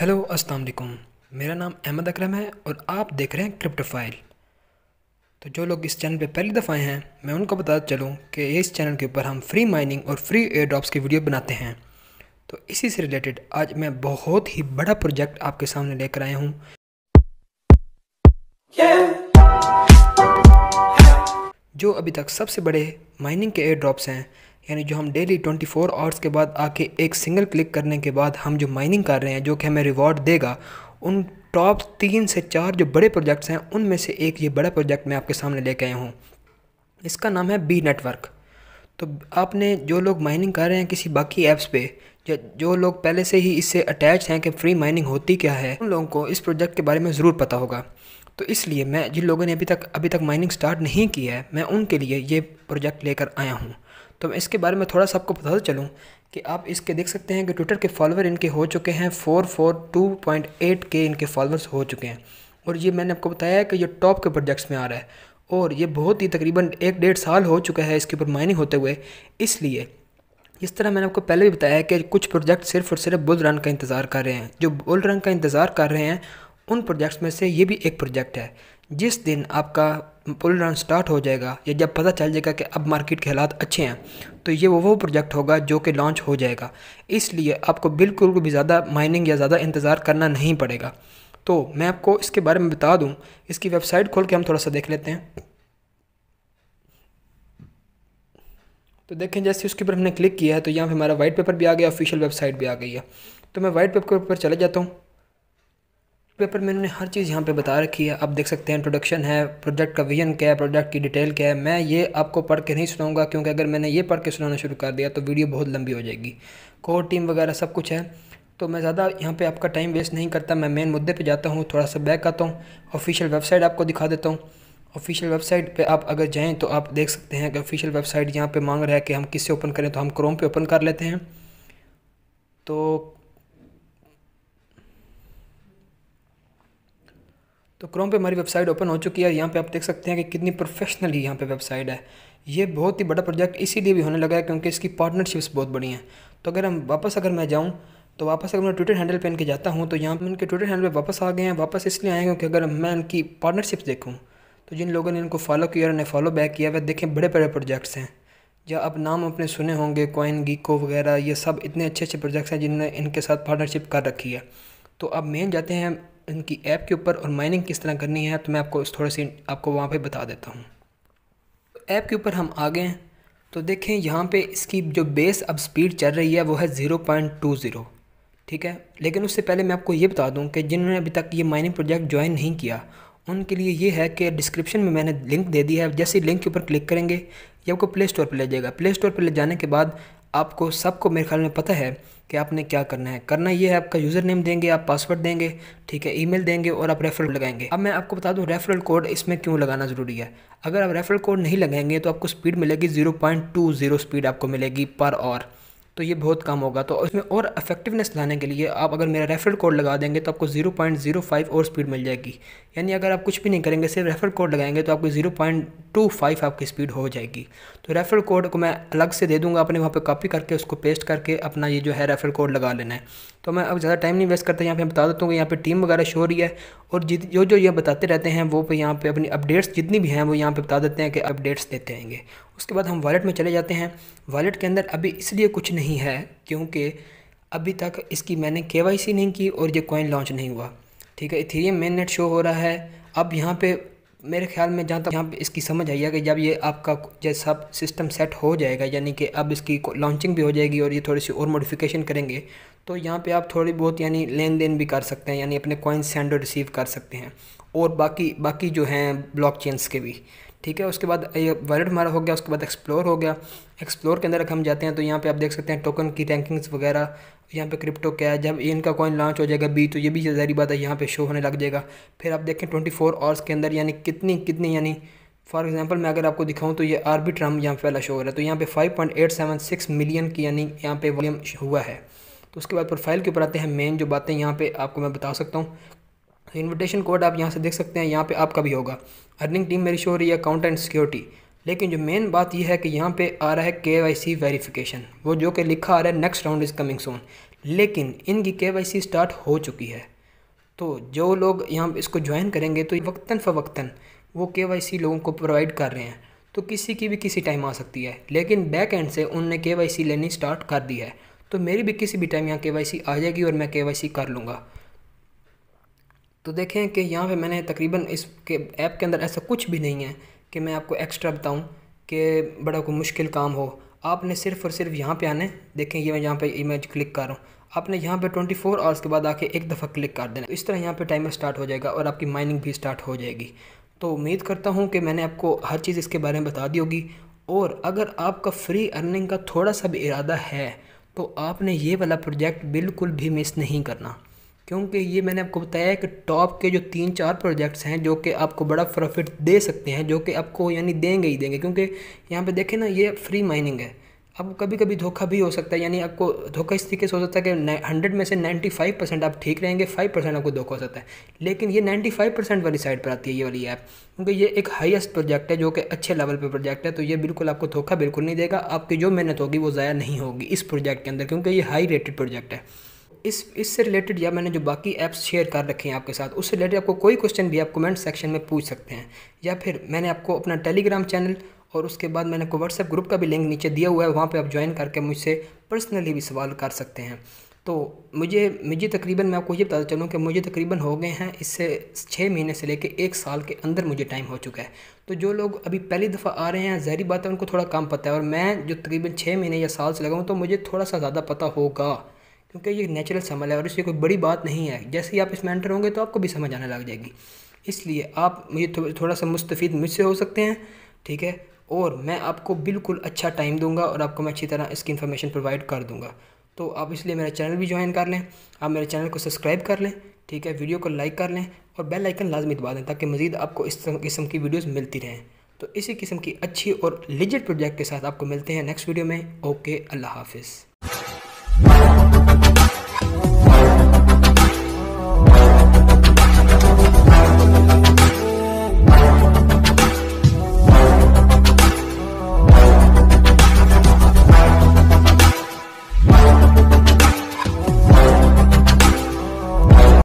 Hello अस्सलाम वालेकुम मेरा नाम अहमद अकरम है और आप देख रहे हैं क्रिप्टो फाइल तो जो लोग इस चैनल पे पहली दफ़ा आए हैं मैं उनको बता चलूँ कि इस चैनल के ऊपर हम फ्री माइनिंग और फ्री एयर ड्रॉप्स की वीडियो बनाते हैं तो इसी से रिलेटेड आज मैं बहुत ही बड़ा प्रोजेक्ट आपके सामने लेकर आया हूँ जो अभी तक सबसे बड़े माइनिंग के एयर ड्रॉप्स हैं यानी जो हम डेली 24 आवर्स के बाद आके एक सिंगल क्लिक करने के बाद हम जो माइनिंग कर रहे हैं जो कि हमें रिवॉर्ड देगा उन टॉप तीन से चार जो बड़े प्रोजेक्ट्स हैं उनमें से एक ये बड़ा प्रोजेक्ट मैं आपके सामने लेके आया हूँ इसका नाम है बी नेटवर्क तो आपने जो लोग माइनिंग कर रहे हैं किसी बाकी ऐप्स पे या जो लोग पहले से ही इससे अटैच हैं कि फ्री माइनिंग होती क्या है उन लोगों को इस प्रोजेक्ट के बारे में ज़रूर पता होगा तो इसलिए मैं जिन लोगों ने अभी तक अभी तक माइनिंग स्टार्ट नहीं की है मैं उनके लिए ये प्रोजेक्ट लेकर आया हूँ तो मैं इसके बारे में थोड़ा सा आपको बताते चलूँ कि आप इसके देख सकते हैं कि ट्विटर के फॉलोवर इनके हो चुके हैं four four two point eight K इनके फॉलोअर्स हो चुके हैं और ये मैंने आपको बताया है कि ये टॉप के प्रोजेक्ट्स में आ रहा है और ये बहुत ही तकरीबन एक डेढ़ साल हो चुका है इसके ऊपर माइनिंग होते हुए इसलिए इस तरह मैंने आपको पहले भी बताया है कि कुछ प्रोजेक्ट सिर्फ और सिर्फ बुल रन का इंतज़ार कर रहे हैं जो बुल रन का इंतज़ार कर रहे हैं उन प्रोजेक्ट्स में से ये भी एक प्रोजेक्ट है जिस दिन आपका पुल रन स्टार्ट हो जाएगा या जब पता चल जाएगा कि अब मार्केट के हालात अच्छे हैं तो ये वो वो प्रोजेक्ट होगा जो कि लॉन्च हो जाएगा इसलिए आपको बिल्कुल भी ज़्यादा माइनिंग या ज़्यादा इंतज़ार करना नहीं पड़ेगा तो मैं आपको इसके बारे में बता दूं इसकी वेबसाइट खोल के हम थोड़ा सा देख लेते हैं तो देखें जैसे उसके ऊपर हमने क्लिक किया है तो यहाँ पर हमारा वाइट पेपर भी आ गया ऑफिशियल वेबसाइट भी आ गई है तो मैं वाइट पेपर के ऊपर चले जाता हूँ पेपर में उन्होंने हर चीज़ यहाँ पे बता रखी है आप देख सकते हैं इंट्रोडक्शन है प्रोजेक्ट का विजन क्या है प्रोजेक्ट की डिटेल क्या है मैं ये आपको पढ़ के नहीं सुनाऊंगा क्योंकि अगर मैंने ये पढ़ के सुनाना शुरू कर दिया तो वीडियो बहुत लंबी हो जाएगी कोर टीम वगैरह सब कुछ है तो मैं ज़्यादा यहाँ पर आपका टाइम वेस्ट नहीं करता मैं मेन मुद्दे पर जाता हूँ थोड़ा सा बैक आता हूँ ऑफिशियल वेबसाइट आपको दिखा देता हूँ ऑफिशियल वेबसाइट पर आप अगर जाएँ तो आप देख सकते हैं अगर ऑफिशियल वेबसाइट यहाँ पे मांग रहा है कि हम किससे ओपन करें तो हम क्रोम पर ओपन कर लेते हैं तो तो क्रोम पे हमारी वेबसाइट ओपन हो चुकी है यहाँ पे आप देख सकते हैं कि कितनी ही यहाँ पे वेबसाइट है ये बहुत ही बड़ा प्रोजेक्ट इसीलिए भी होने लगा है क्योंकि इसकी पार्टनरशिप्स बहुत बड़ी हैं तो अगर हम वापस अगर मैं जाऊँ तो वापस अगर मैं ट्विटर हैंडल पर इनके जाता हूँ तो यहाँ पर इनके ट्विटर हैंडल पर वापस आ गए हैं वापस इसलिए आए क्योंकि अगर मैं इनकी पार्टनरशिप्स देखूँ तो जिन लोगों ने इनको फॉलो किया और इन्हें फॉलो बैक किया वह देखें बड़े बड़े प्रोजेक्ट्स हैं या आप नाम अपने सुने होंगे कॉइन गीको वगैरह ये सब इतने अच्छे अच्छे प्रोजेक्ट्स हैं जिनने इनके साथ पार्टनरशिप कर रखी है तो अब मेन जाते हैं उनकी ऐप के ऊपर और माइनिंग किस तरह करनी है तो मैं आपको थोड़े सी आपको वहाँ पर बता देता हूँ ऐप के ऊपर हम आ गए तो देखें यहाँ पे इसकी जो बेस अब स्पीड चल रही है वो है ज़ीरो पॉइंट टू ज़ीरो ठीक है लेकिन उससे पहले मैं आपको ये बता दूँ कि जिन्होंने अभी तक ये माइनिंग प्रोजेक्ट ज्वाइन नहीं किया उनके लिए ये है कि डिस्क्रिप्शन में मैंने लिंक दे दिया है जैसे लिंक के ऊपर क्लिक करेंगे ये आपको प्ले स्टोर पर ले जाएगा प्ले स्टोर पर ले जाने के बाद आपको सबको मेरे ख्याल में पता है कि आपने क्या करना है करना ये है आपका यूज़र नेम देंगे आप पासवर्ड देंगे ठीक है ईमेल देंगे और आप रेफरल लगाएंगे अब मैं आपको बता दूं रेफरल कोड इसमें क्यों लगाना ज़रूरी है अगर आप रेफरल कोड नहीं लगाएंगे तो आपको स्पीड मिलेगी zero point two zero speed आपको मिलेगी पर और तो ये बहुत कम होगा तो इसमें और इफेक्टिवनेस लाने के लिए आप अगर मेरा रेफरल कोड लगा देंगे तो आपको 0.05 और स्पीड मिल जाएगी यानी अगर आप कुछ भी नहीं करेंगे सिर्फ रेफर कोड लगाएंगे तो आपको जीरो पॉइंट टू फाइव आपकी स्पीड हो जाएगी तो रेफर कोड को मैं अलग से दे दूंगा अपने वहाँ पे कॉपी करके उसको पेस्ट करके अपना ये जो है रेफर कोड लगा लेना है तो मैं अब ज़्यादा टाइम नहीं वेस्ट करता यहाँ पे बता देता हूँ कि यहाँ पर टीम वगैरह शो रही है और जो जो ये बताते रहते हैं वो पे यहाँ पर अपनी अपडेट्स जितनी भी हैं वो यहाँ पर बता देते हैं कि अपडेट्स देते आएंगे उसके बाद हम वॉलेट में चले जाते हैं वॉलेट के अंदर अभी इसलिए कुछ नहीं है क्योंकि अभी तक इसकी मैंने के नहीं की और ये कॉइन लॉन्च नहीं हुआ ठीक है इथेरियम मेन नेट शो हो रहा है अब यहाँ पे मेरे ख्याल में जहाँ तक यहाँ पे इसकी समझ आई है कि जब ये आपका जैसा सिस्टम सेट हो जाएगा यानी कि अब इसकी लॉन्चिंग भी हो जाएगी और ये थोड़ी सी और मॉडिफिकेशन करेंगे तो यहाँ पे आप थोड़ी बहुत यानी लेन देन भी कर सकते हैं यानी अपने कॉइन सेंड और रिसीव कर सकते हैं और बाकी बाकी जो हैं ब्लॉक चेंस के भी ठीक है उसके बाद ये वर्ल्ड हमारा हो गया उसके बाद एक्सप्लोर हो गया एक्सप्लोर के अंदर अगर हम जाते हैं तो यहाँ पे आप देख सकते हैं टोकन की रैंकिंग्स वगैरह यहाँ पे क्रिप्टो क्या है जब इनका कॉइन लॉन्च हो जाएगा बी तो ये भी जारी बात है यहाँ पे शो होने लग जाएगा फिर आप देखें ट्वेंटी फोर आवर्स के अंदर यानी कितनी कितनी यानी फॉर एग्जाम्पल मैं अगर आपको दिखाऊँ तो ये आर ट्रम यहाँ पे पहला शो हो रहा है तो यहाँ पे सिक्स मिलियन की यानी यहाँ पे वॉल्यूम हुआ है तो उसके बाद प्रोफाइल के ऊपर आते हैं मेन जो बातें यहाँ पे आपको मैं बता सकता हूँ इनविटेशन कोड आप यहाँ से देख सकते हैं यहाँ पे आपका भी होगा अर्निंग टीम मेरी शो हो रही है अकाउंट एंड सिक्योरिटी लेकिन जो मेन बात यह है कि यहाँ पे आ रहा है के वाई सी वेरीफिकेशन वो जो कि लिखा आ रहा है next round is coming soon लेकिन इनकी के वाई सी स्टार्ट हो चुकी है तो जो लोग यहाँ इसको ज्वाइन करेंगे तो वक्ता फ़वक्ता वो के वाई सी लोगों को प्रोवाइड कर रहे हैं तो किसी की भी किसी टाइम आ सकती है लेकिन बैक एंड से उनने के वाई सी लेनी स्टार्ट कर दी है तो मेरी भी किसी भी टाइम यहाँ के वाई सी आ जाएगी और मैं के वाई सी कर लूँगा तो देखें कि यहाँ पे मैंने तकरीबन इसके ऐप के अंदर ऐसा कुछ भी नहीं है कि मैं आपको एक्स्ट्रा बताऊँ कि बड़ा कोई मुश्किल काम हो आपने सिर्फ और सिर्फ यहाँ पे आने देखें ये मैं यहाँ पे इमेज क्लिक कर रहा हूँ आपने यहाँ पे 24 फोर आवर्स के बाद आके एक दफ़ा क्लिक कर देना इस तरह यहाँ पे टाइमर स्टार्ट हो जाएगा और आपकी माइनिंग भी स्टार्ट हो जाएगी तो उम्मीद करता हूँ कि मैंने आपको हर चीज़ इसके बारे में बता दी होगी और अगर आपका फ्री अर्निंग का थोड़ा सा भी इरादा है तो आपने ये वाला प्रोजेक्ट बिल्कुल भी मिस नहीं करना क्योंकि ये मैंने आपको बताया कि टॉप के जो तीन चार प्रोजेक्ट्स हैं जो कि आपको बड़ा प्रॉफिट दे सकते हैं जो कि आपको यानी देंगे ही देंगे क्योंकि यहाँ पे देखें ना ये फ्री माइनिंग है अब कभी कभी धोखा भी हो सकता है यानी आपको धोखा इस तरीके से हो सकता है कि हंड्रेड में से नाइन्टी फाइव परसेंट आप ठीक रहेंगे फाइव परसेंट आपको धोखा हो सकता है लेकिन ये नाइन्टी फाइव परसेंट वाली साइड पर आती है ये वाली ऐप क्योंकि ये एक हाईएस्ट प्रोजेक्ट है जो कि अच्छे लेवल पर प्रोजेक्ट है तो ये बिल्कुल आपको धोखा बिल्कुल नहीं देगा आपकी जो मेहनत होगी वो ज़ाया नहीं होगी इस प्रोजेक्ट के अंदर क्योंकि ये हाई रेटेड प्रोजेक्ट है इस इससे रिलेटेड या मैंने जो बाकी ऐप्स शेयर कर रखे हैं आपके साथ उससे रिलेटेड आपको कोई क्वेश्चन भी आप कमेंट सेक्शन में पूछ सकते हैं या फिर मैंने आपको अपना टेलीग्राम चैनल और उसके बाद मैंने आपको व्हाट्सएप ग्रुप का भी लिंक नीचे दिया हुआ है वहाँ पर आप ज्वाइन करके मुझसे पर्सनली भी सवाल कर सकते हैं तो मुझे मुझे तकरीबन मैं आपको ये बताता चलूँ कि मुझे तकरीबन हो गए हैं इससे छः महीने से लेके एक साल के अंदर मुझे टाइम हो चुका है तो जो लोग अभी पहली दफ़ा आ रहे हैं जहरी बात है उनको थोड़ा कम पता है और मैं जो तकरीबन छः महीने या साल से लगा हूँ तो मुझे थोड़ा सा ज़्यादा पता होगा क्योंकि ये नेचुरल समल है और इससे कोई बड़ी बात नहीं है जैसे ही आप इसमें एंटर होंगे तो आपको भी समझ आने लग जाएगी इसलिए आप मुझे थो, थोड़ा सा मुस्तफ़ मुझसे हो सकते हैं ठीक है और मैं आपको बिल्कुल अच्छा टाइम दूंगा और आपको मैं अच्छी तरह इसकी इन्फॉर्मेशन प्रोवाइड कर दूंगा तो आप इसलिए मेरा चैनल भी ज्वाइन कर लें आप मेरे चैनल को सब्सक्राइब कर लें ठीक है वीडियो को लाइक कर लें और बेल आइकन लाजमी दबा दें ताकि मज़ीद आपको इस किस्म की वीडियोज़ मिलती रहें तो इसी किस्म की अच्छी और लिजिट प्रोजेक्ट के साथ आपको मिलते हैं नेक्स्ट वीडियो में ओके अल्लाह हाफिज़ Oh.